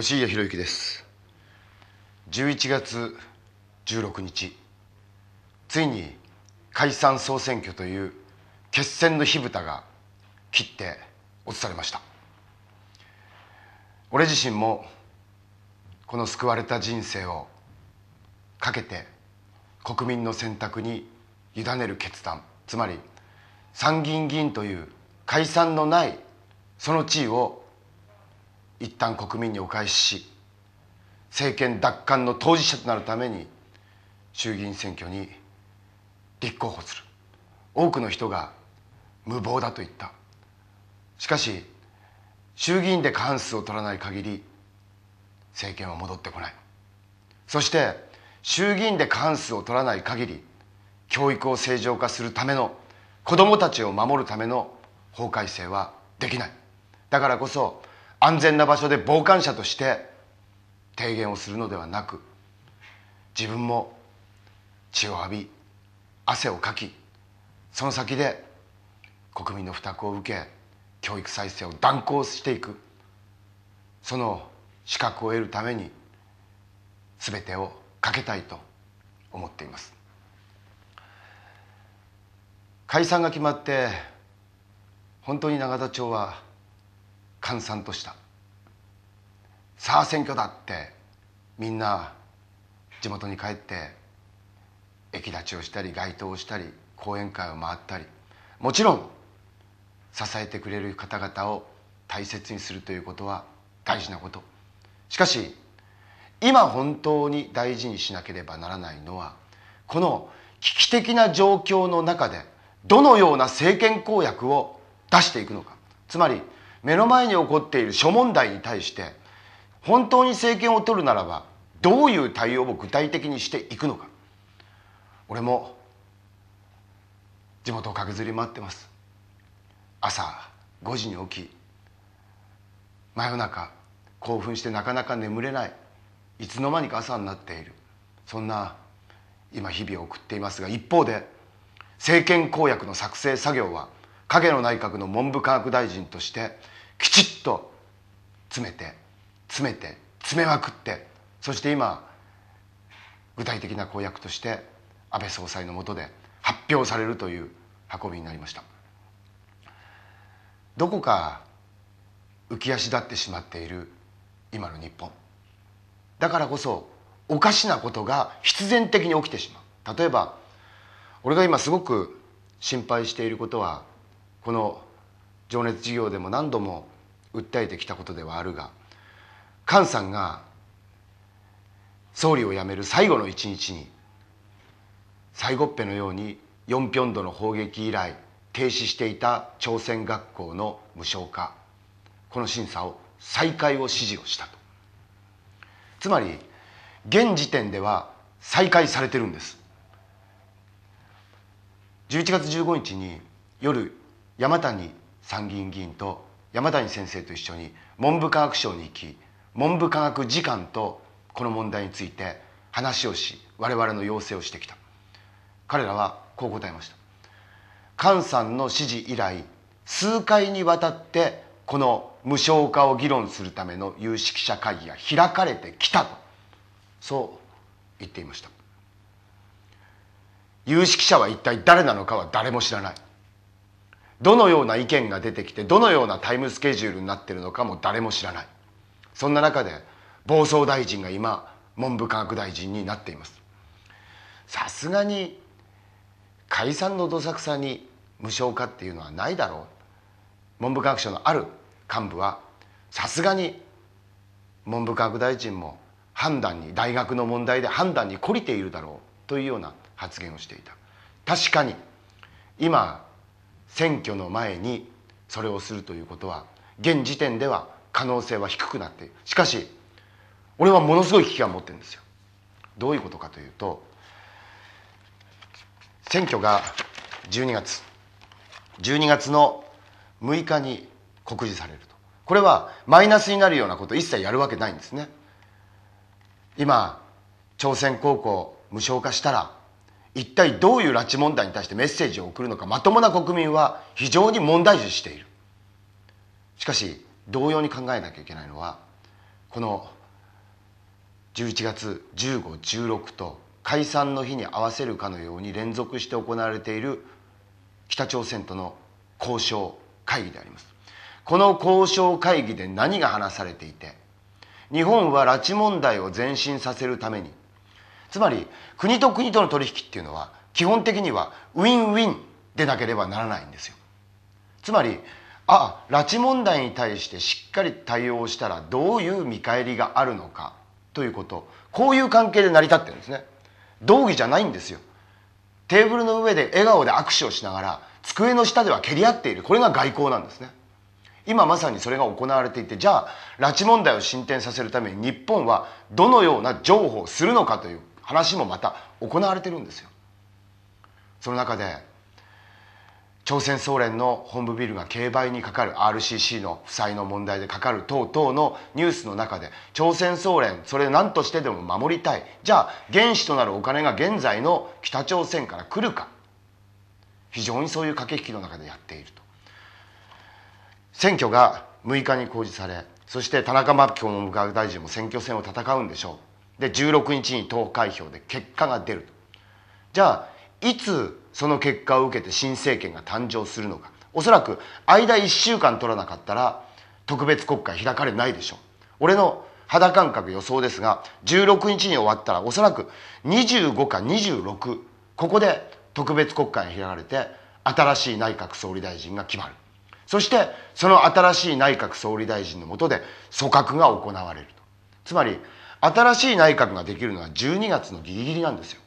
吉家博之です11月16日ついに解散総選挙という決戦の火蓋が切って落とされました俺自身もこの救われた人生をかけて国民の選択に委ねる決断つまり参議院議員という解散のないその地位を一旦国民にお返しし政権奪還の当事者となるために衆議院選挙に立候補する多くの人が無謀だと言ったしかし衆議院で過半数を取らない限り政権は戻ってこないそして衆議院で過半数を取らない限り教育を正常化するための子どもたちを守るための法改正はできないだからこそ安全な場所で傍観者として提言をするのではなく自分も血を浴び汗をかきその先で国民の負託を受け教育再生を断行していくその資格を得るために全てをかけたいと思っています解散が決まって本当に永田町は閑散としたさあ選挙だってみんな地元に帰って駅立ちをしたり街頭をしたり講演会を回ったりもちろん支えてくれる方々を大切にするということは大事なことしかし今本当に大事にしなければならないのはこの危機的な状況の中でどのような政権公約を出していくのかつまり目の前に起こっている諸問題に対して本当に政権を取るならばどういう対応を具体的にしていくのか俺も地元を駆けずり回ってます朝5時に起き真夜中興奮してなかなか眠れないいつの間にか朝になっているそんな今日々を送っていますが一方で政権公約の作成作業は影の内閣の文部科学大臣としてきちっと詰めて詰めて詰めまくってそして今具体的な公約として安倍総裁のもとで発表されるという運びになりましたどこか浮き足立ってしまっている今の日本だからこそおかしなことが必然的に起きてしまう例えば俺が今すごく心配していることはこの情熱事業でも何度も訴えてきたことではあるが菅さんが総理を辞める最後の一日に最後っぺのようにヨン度の砲撃以来停止していた朝鮮学校の無償化この審査を再開を指示をしたとつまり現時点では再開されてるんです11月15日に夜山谷参議院議員と山谷先生と一緒に文部科学省に行き文部科学次官とこの問題について話をし我々の要請をしてきた彼らはこう答えました菅さんの指示以来数回にわたってこの無償化を議論するための有識者会議が開かれてきたとそう言っていました有識者は一体誰なのかは誰も知らないどのような意見が出てきてどのようなタイムスケジュールになってるのかも誰も知らないそんな中で暴走大臣が今文部科学大臣になっていますさすがに解散のどさくさに無償化っていうのはないだろう文部科学省のある幹部はさすがに文部科学大臣も判断に大学の問題で判断に懲りているだろうというような発言をしていた確かに今選挙の前にそれをするということは現時点では可能性は低くなっているしかし俺はものすごい危機感を持ってるんですよどういうことかというと選挙が12月12月の6日に告示されるとこれはマイナスになるようなこと一切やるわけないんですね今朝鮮高校無償化したら一体どういう拉致問題に対してメッセージを送るのかまともな国民は非常に問題視しているしかし同様に考えなきゃいけないのはこの11月1516と解散の日に合わせるかのように連続して行われている北朝鮮との交渉会議でありますこの交渉会議で何が話されていて日本は拉致問題を前進させるためにつまり国と国との取引っていうのは基本的にはウィンウィンでなければならないんですよつまりあ拉致問題に対してしっかり対応したらどういう見返りがあるのかということこういう関係で成り立ってるんですね道義じゃないんですよテーブルの上で笑顔で握手をしながら机の下では蹴り合っているこれが外交なんですね今まさにそれが行われていてじゃあ拉致問題を進展させるために日本はどのような譲歩をするのかという話もまた行われてるんですよその中で朝鮮総連の本部ビルが競売にかかる RCC の負債の問題でかかる等々のニュースの中で朝鮮総連それを何としてでも守りたいじゃあ原資となるお金が現在の北朝鮮から来るか非常にそういう駆け引きの中でやっていると選挙が6日に公示されそして田中真紀子文部科学大臣も選挙戦を戦うんでしょうで16日に投開票で結果が出るとじゃあいつその結果を受けて新政権が誕生するのかおそらく間1週間取らなかったら特別国会開かれないでしょう俺の肌感覚予想ですが16日に終わったらおそらく25か26ここで特別国会が開かれて新しい内閣総理大臣が決まるそしてその新しい内閣総理大臣のもとで組閣が行われるとつまり新しい内閣ができるのは12月のギリギリなんですよ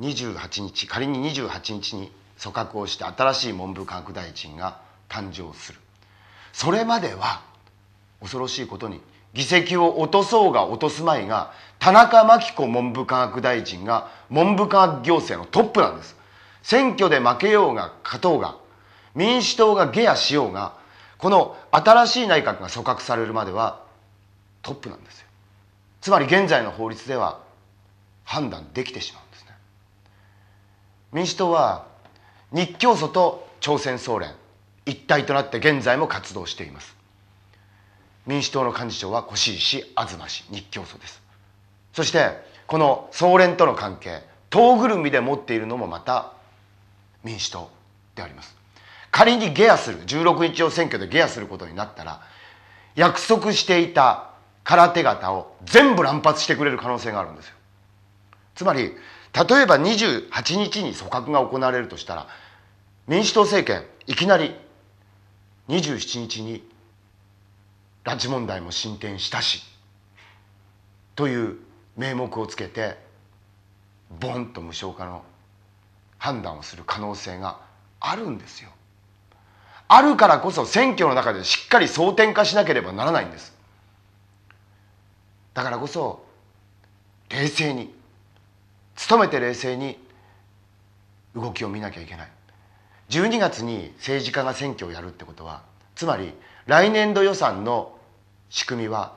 28日仮に28日に組閣をして新しい文部科学大臣が誕生するそれまでは恐ろしいことに議席を落とそうが落とすまいが田中真紀子文部科学大臣が文部科学行政のトップなんです選挙で負けようが勝とうが民主党が下野しようがこの新しい内閣が組閣されるまではトップなんですよつまり現在の法律では判断できてしまうんですね民主党は日教組と朝鮮総連一体となって現在も活動しています民主党の幹事長は越石東氏日教組ですそしてこの総連との関係党ぐるみで持っているのもまた民主党であります仮にゲアする16日を選挙でゲアすることになったら約束していた空手方を全部乱発してくれる可能性があるんですよつまり例えば28日に組閣が行われるとしたら民主党政権いきなり27日に拉致問題も進展したしという名目をつけてボンと無償化の判断をする可能性があるんですよ。あるからこそ選挙の中でしっかり争点化しなければならないんですだからこそ冷静に努めて冷静に動きを見なきゃいけない12月に政治家が選挙をやるってことはつまり来年度予算の仕組みは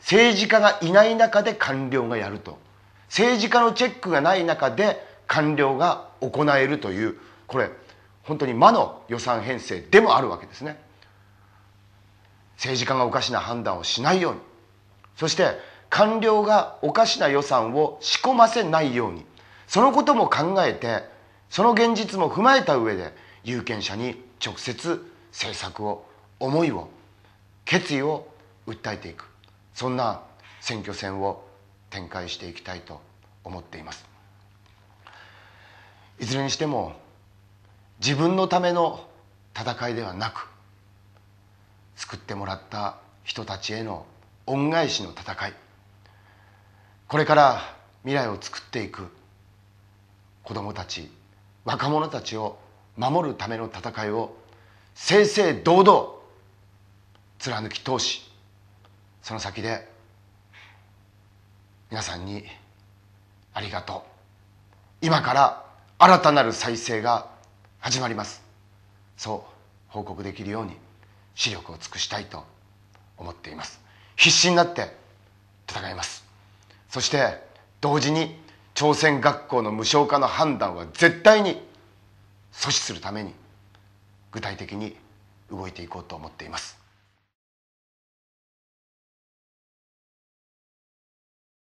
政治家がいない中で官僚がやると政治家のチェックがない中で官僚が行えるというこれ本当に魔の予算編成でもあるわけですね政治家がおかしな判断をしないようにそして官僚がおかしな予算を仕込ませないようにそのことも考えてその現実も踏まえた上で有権者に直接政策を思いを決意を訴えていくそんな選挙戦を展開していきたいと思っていますいずれにしても自分のための戦いではなく救ってもらった人たちへの恩返しの戦いこれから未来を作っていく子どもたち若者たちを守るための戦いを正々堂々貫き通しその先で皆さんにありがとう今から新たなる再生が始まりますそう報告できるように視力を尽くしたいと思っています必死になって戦いますそして同時に朝鮮学校の無償化の判断は絶対に阻止するために具体的に動いていこうと思っています